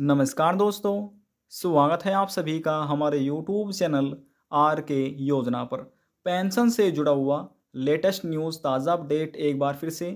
नमस्कार दोस्तों स्वागत है आप सभी का हमारे यूट्यूब चैनल आर के योजना पर पेंशन से जुड़ा हुआ लेटेस्ट न्यूज़ ताज़ा अपडेट एक बार फिर से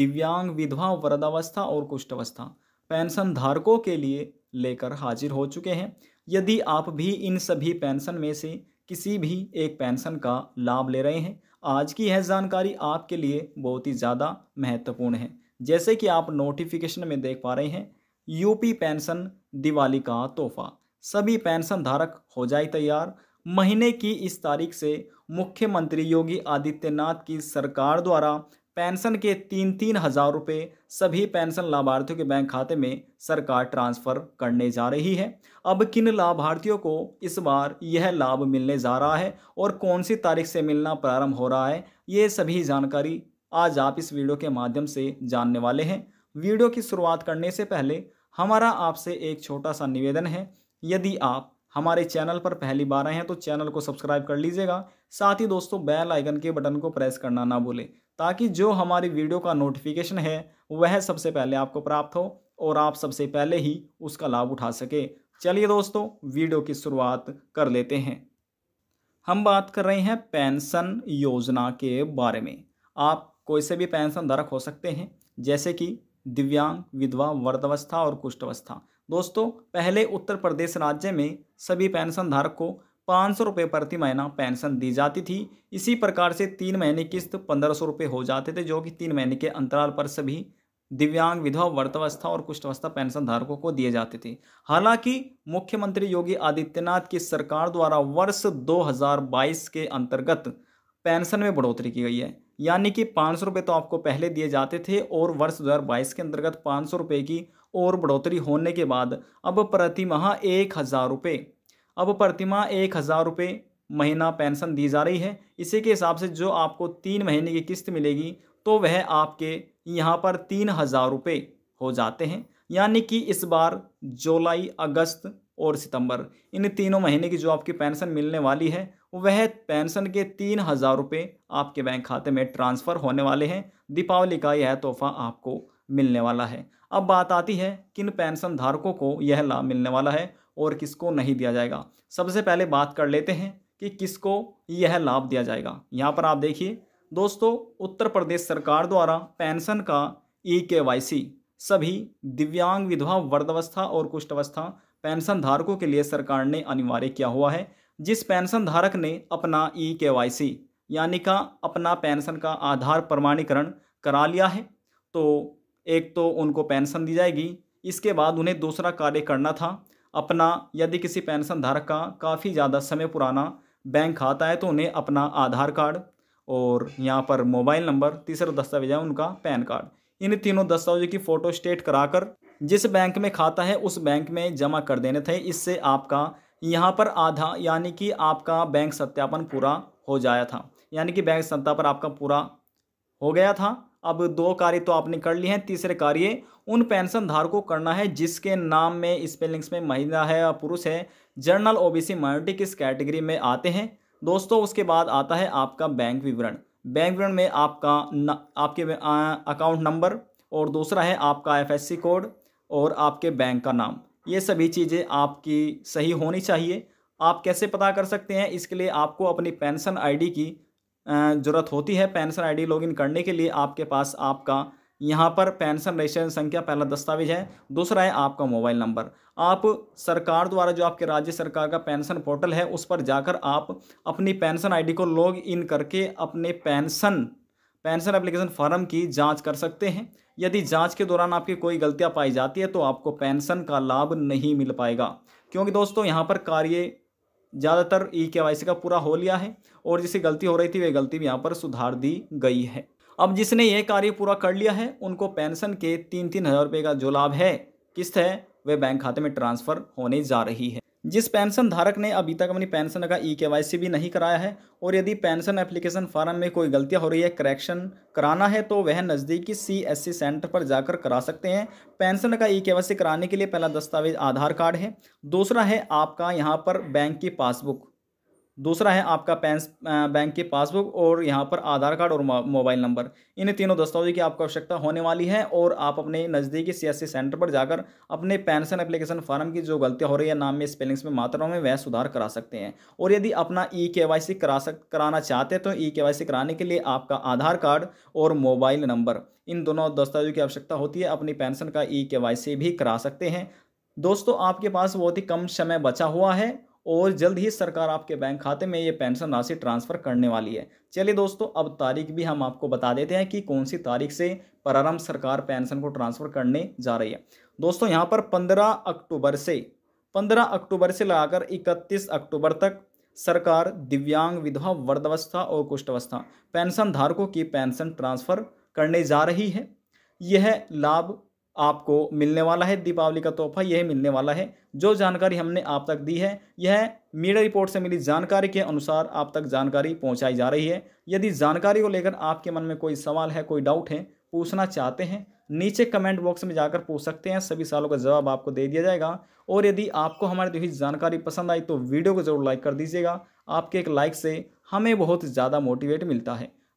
दिव्यांग विधवा वृद्धावस्था और कुष्ठावस्था पेंशन धारकों के लिए लेकर हाजिर हो चुके हैं यदि आप भी इन सभी पेंशन में से किसी भी एक पेंशन का लाभ ले रहे हैं आज की यह जानकारी आपके लिए बहुत ही ज़्यादा महत्वपूर्ण है जैसे कि आप नोटिफिकेशन में देख पा रहे हैं यूपी पेंशन दिवाली का तोहफा सभी पेंशन धारक हो जाए तैयार महीने की इस तारीख से मुख्यमंत्री योगी आदित्यनाथ की सरकार द्वारा पेंशन के तीन तीन हजार रुपये सभी पेंशन लाभार्थियों के बैंक खाते में सरकार ट्रांसफर करने जा रही है अब किन लाभार्थियों को इस बार यह लाभ मिलने जा रहा है और कौन सी तारीख से मिलना प्रारंभ हो रहा है ये सभी जानकारी आज आप इस वीडियो के माध्यम से जानने वाले हैं वीडियो की शुरुआत करने से पहले हमारा आपसे एक छोटा सा निवेदन है यदि आप हमारे चैनल पर पहली बार आए हैं तो चैनल को सब्सक्राइब कर लीजिएगा साथ ही दोस्तों बेल आइकन के बटन को प्रेस करना ना भूलें ताकि जो हमारी वीडियो का नोटिफिकेशन है वह सबसे पहले आपको प्राप्त हो और आप सबसे पहले ही उसका लाभ उठा सके चलिए दोस्तों वीडियो की शुरुआत कर लेते हैं हम बात कर रहे हैं पेंशन योजना के बारे में आप कोई से भी पेंशन धारक हो सकते हैं जैसे कि दिव्यांग विधवा वर्धावस्था और कुष्ठवस्था दोस्तों पहले उत्तर प्रदेश राज्य में सभी पेंशन धारक को पाँच सौ रुपये प्रति महीना पेंशन दी जाती थी इसी प्रकार से तीन महीने किस्त पंद्रह सौ रुपये हो जाते थे जो कि तीन महीने के अंतराल पर सभी दिव्यांग विधवा वर्तवस्था और कुष्ठवस्था पेंशन धारकों को दिए जाते थे हालांकि मुख्यमंत्री योगी आदित्यनाथ की सरकार द्वारा वर्ष 2022 के अंतर्गत पेंशन में बढ़ोतरी की गई है यानी कि पाँच सौ रुपये तो आपको पहले दिए जाते थे और वर्ष दो के अंतर्गत पाँच सौ रुपये की और बढ़ोतरी होने के बाद अब प्रतिमाह एक हज़ार रुपये अब प्रतिमाह एक हज़ार रुपये महीना पेंशन दी जा रही है इसी के हिसाब से जो आपको तीन महीने की किस्त मिलेगी तो वह आपके यहाँ पर तीन हज़ार रुपये हो जाते हैं यानी कि इस बार जुलाई अगस्त और सितंबर इन तीनों महीने की जो आपकी पेंशन मिलने वाली है वह पेंशन के तीन हज़ार रुपये आपके बैंक खाते में ट्रांसफ़र होने वाले हैं दीपावली का यह तोहफा आपको मिलने वाला है अब बात आती है किन पेंशन धारकों को यह लाभ मिलने वाला है और किसको नहीं दिया जाएगा सबसे पहले बात कर लेते हैं कि किसको यह लाभ दिया जाएगा यहाँ पर आप देखिए दोस्तों उत्तर प्रदेश सरकार द्वारा पेंशन का ई के वाई सी सभी दिव्यांग विधवा वर्धावस्था और कुष्ठावस्था पेंशन धारकों के लिए सरकार ने अनिवार्य किया हुआ है जिस पेंशन धारक ने अपना ई के वाई सी यानी का अपना पेंशन का आधार प्रमाणीकरण करा लिया है तो एक तो उनको पेंशन दी जाएगी इसके बाद उन्हें दूसरा कार्य करना था अपना यदि किसी पेंशन धारक का काफ़ी ज़्यादा समय पुराना बैंक खाता है तो उन्हें अपना आधार कार्ड और यहाँ पर मोबाइल नंबर तीसरा दस्तावेज है उनका पैन कार्ड इन तीनों दस्तावेजों की फ़ोटो स्टेट कराकर जिस बैंक में खाता है उस बैंक में जमा कर देने थे इससे आपका यहाँ पर आधा यानी कि आपका बैंक सत्यापन पूरा हो जाया था यानी कि बैंक सत्यापन आपका पूरा हो गया था अब दो कार्य तो आपने कर लिए हैं तीसरे कार्य उन पेंशन धार को करना है जिसके नाम में स्पेलिंग्स में महिला है या पुरुष है जर्नल ओबीसी माइनॉरिटी किस कैटेगरी में आते हैं दोस्तों उसके बाद आता है आपका बैंक विवरण बैंक विवरण में आपका न, आपके अकाउंट नंबर और दूसरा है आपका एफएससी कोड और आपके बैंक का नाम ये सभी चीज़ें आपकी सही होनी चाहिए आप कैसे पता कर सकते हैं इसके लिए आपको अपनी पेंशन आईडी की ज़रूरत होती है पेंशन आईडी लॉगिन करने के लिए आपके पास आपका यहाँ पर पेंशन रजिस्ट्रेशन संख्या पहला दस्तावेज है दूसरा है आपका मोबाइल नंबर आप सरकार द्वारा जो आपके राज्य सरकार का पेंशन पोर्टल है उस पर जाकर आप अपनी पेंशन आईडी को लॉग इन करके अपने पेंशन पेंशन एप्लीकेशन फॉर्म की जांच कर सकते हैं यदि जांच के दौरान आपकी कोई गलतियां पाई जाती है तो आपको पेंशन का लाभ नहीं मिल पाएगा क्योंकि दोस्तों यहाँ पर कार्य ज़्यादातर ई के का पूरा हो लिया है और जिसे गलती हो रही थी वह गलती भी यहाँ पर सुधार दी गई है अब जिसने ये कार्य पूरा कर लिया है उनको पेंशन के तीन तीन हज़ार रुपये का जो लाभ है किस्त है वह बैंक खाते में ट्रांसफ़र होने जा रही है जिस पेंशन धारक ने अभी तक अपनी पेंशन का ई के भी नहीं कराया है और यदि पेंशन एप्लीकेशन फार्म में कोई गलतियां हो रही है करेक्शन कराना है तो वह नज़दीकी सी सेंटर पर जाकर करा सकते हैं पेंशन का ई के कराने के लिए पहला दस्तावेज आधार कार्ड है दूसरा है आपका यहाँ पर बैंक की पासबुक दूसरा है आपका पैंस बैंक की पासबुक और यहाँ पर आधार कार्ड और मोबाइल नंबर इन तीनों दस्तावेजों की आपको आवश्यकता होने वाली है और आप अपने नज़दीकी सीएससी सेंटर पर जाकर अपने पेंशन एप्लीकेशन फॉर्म की जो गलतियाँ हो रही है नाम में स्पेलिंग्स में मात्राओं में वह सुधार करा सकते हैं और यदि अपना ई के करा सक कराना चाहते हैं तो ई के कराने के लिए आपका आधार कार्ड और मोबाइल नंबर इन दोनों दस्तावेजों की आवश्यकता होती है अपनी पेंशन का ई के भी करा सकते हैं दोस्तों आपके पास बहुत ही कम समय बचा हुआ है और जल्द ही सरकार आपके बैंक खाते में ये पेंशन राशि ट्रांसफ़र करने वाली है चलिए दोस्तों अब तारीख भी हम आपको बता देते हैं कि कौन सी तारीख से प्रारंभ सरकार पेंशन को ट्रांसफ़र करने जा रही है दोस्तों यहाँ पर पंद्रह अक्टूबर से पंद्रह अक्टूबर से लगाकर इकतीस अक्टूबर तक सरकार दिव्यांग विधवा वर्धावस्था और कुष्ठवस्था पेंशन धारकों की पेंशन ट्रांसफ़र करने जा रही है यह लाभ आपको मिलने वाला है दीपावली का तोहफा यह मिलने वाला है जो जानकारी हमने आप तक दी है यह मीडिया रिपोर्ट से मिली जानकारी के अनुसार आप तक जानकारी पहुंचाई जा रही है यदि जानकारी को लेकर आपके मन में कोई सवाल है कोई डाउट है पूछना चाहते हैं नीचे कमेंट बॉक्स में जाकर पूछ सकते हैं सभी सवालों का जवाब आपको दे दिया जाएगा और यदि आपको हमारी दी जानकारी पसंद आई तो वीडियो को जरूर लाइक कर दीजिएगा आपके एक लाइक से हमें बहुत ज़्यादा मोटिवेट मिलता है